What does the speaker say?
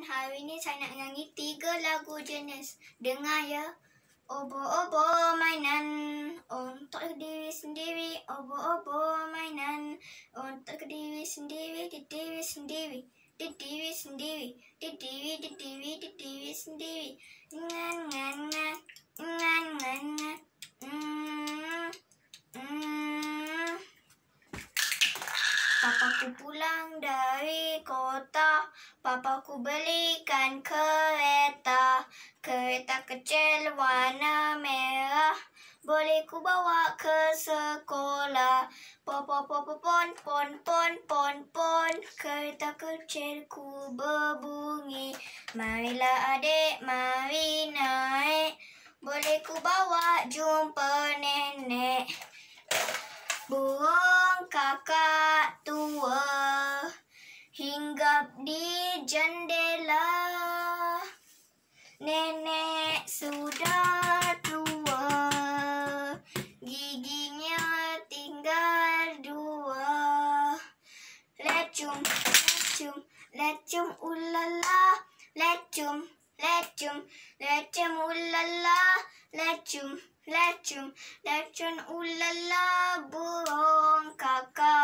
hari ni saya nak nyanyi tiga lagu jenis. Dengar ya. Obo-obo mainan untuk diri sendiri. Obo-obo mainan untuk diri sendiri. Di diri sendiri. Di diri sendiri. Di diri, di diri, di diri sendiri. Dengan Papaku pulang dari kota Papaku belikan kereta Kereta kecil warna merah Boleh ku bawa ke sekolah Pon pon pon pon pon pon pon pon pon Kereta kecil ku berbunyi Marilah adik mari naik Boleh ku bawa jumpa nenek Burung kakak Hingga di jendela. Nenek sudah tua, giginya tinggal dua. Lecum, lecum, lecum ulala, lecum, lecum, lecum ulala, lecum, lecum, lecum ulala, burung kakak.